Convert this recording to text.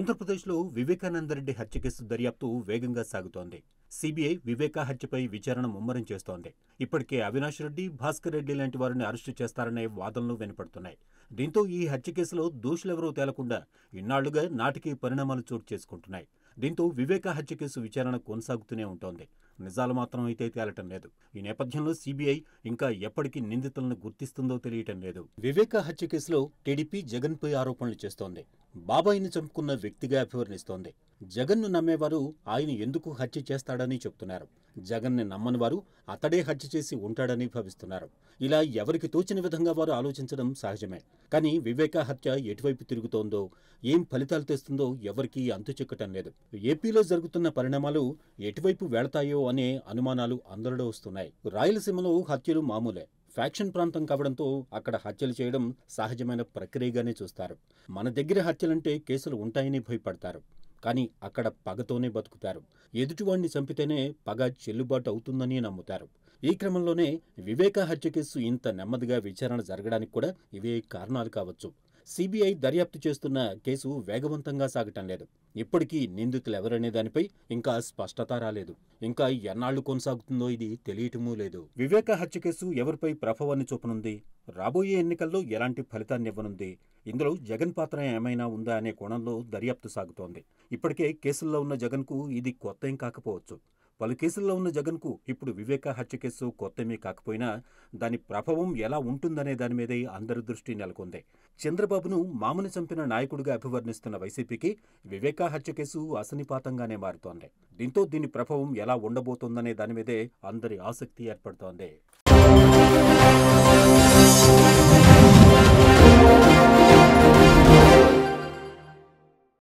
ఆంధ్రప్రదేశ్లో వివేకానందరెడ్డి హత్య కేసు దర్యాప్తు వేగంగా సాగుతోంది సిబిఐ వివేకా హత్యపై విచారణ ముమ్మరం చేస్తోంది ఇప్పటికే అవినాష్ రెడ్డి భాస్కర్ రెడ్డి లాంటి వారిని అరెస్టు చేస్తారనే వాదనలు వినపడుతున్నాయి దీంతో ఈ హత్య కేసులో దోషులెవరూ తేలకుండా ఇన్నాళ్లుగా నాటికీ పరిణామాలు చోటు చేసుకుంటున్నాయి దీంతో వివేకా హత్య కేసు విచారణ కొనసాగుతూనే ఉంటోంది నిజాలు మాత్రం అయితే తేలటం లేదు ఈ నేపథ్యంలో సిబిఐ ఇంకా ఎప్పటికీ నిందితులను గుర్తిస్తుందో తెలియటం లేదు వివేక హత్య కేసులో టీడీపీ జగన్పై ఆరోపణలు చేస్తోంది బాబాయిని చంపుకున్న వ్యక్తిగా అభివర్ణిస్తోంది జగన్ను నమ్మేవారు ఆయన ఎందుకు హత్య చేస్తాడని చెప్తున్నారు జగన్ని నమ్మని వారు అతడే హత్య చేసి ఉంటాడని భావిస్తున్నారు ఇలా ఎవరికి తోచిన విధంగా వారు ఆలోచించడం సహజమే కానీ వివేక హత్య ఎటువైపు తిరుగుతోందో ఏం ఫలితాలు తెస్తుందో ఎవరికీ అంతు చిక్కటం లేదు ఏపీలో జరుగుతున్న పరిణామాలు ఎటువైపు వెళతాయో అనే అనుమానాలు అందరిలో వస్తున్నాయి రాయలసీమలో హత్యలు మామూలే ఫ్యాక్షన్ ప్రాంతం కావడంతో అక్కడ హత్యలు చేయడం సహజమైన ప్రక్రియగానే చూస్తారు మన దగ్గర హత్యలంటే కేసులు ఉంటాయని భయపడతారు కానీ అక్కడ పగతోనే బతుకుతారు ఎదుటివాణ్ణి చంపితేనే పగ చెల్లుబాటు అవుతుందని నమ్ముతారు ఈ క్రమంలోనే వివేక హత్య కేసు ఇంత నెమ్మదిగా విచారణ జరగడానికి కూడా ఇవే కారణాలు కావచ్చు సిబిఐ దర్యాప్తు చేస్తున్న కేసు వేగవంతంగా సాగటం లేదు ఇప్పటికీ నిందితులెవరనే దానిపై ఇంకా స్పష్టత రాలేదు ఇంకా ఎన్నాళ్లు కొనసాగుతుందో ఇది తెలియటమూ లేదు వివేక హత్య కేసు ఎవరిపై ప్రభావాన్ని చూపనుంది రాబోయే ఎన్నికల్లో ఎలాంటి ఫలితాన్ని ఇవ్వనుంది ఇందులో జగన్ పాత్ర ఏమైనా ఉందా అనే కోణంలో దర్యాప్తు సాగుతోంది ఇప్పటికే కేసుల్లో ఉన్న జగన్కు ఇది కొత్త ఏం కాకపోవచ్చు పలు కేసుల్లో ఉన్న జగన్కు ఇప్పుడు వివేక హత్య కేసు కొత్తమీ కాకపోయినా దాని ప్రభావం ఎలా ఉంటుందనే దాని మీదే అందరి దృష్టి నెలకొంది చంద్రబాబును మామూలు చంపిన నాయకుడిగా అభివర్ణిస్తున్న వైసీపీకి వివేక హత్య కేసు అసనిపాతంగానే మారుతోంది దీంతో దీని ప్రభావం ఎలా ఉండబోతోందనే దాని మీదే అందరి ఆసక్తి ఏర్పడుతోంది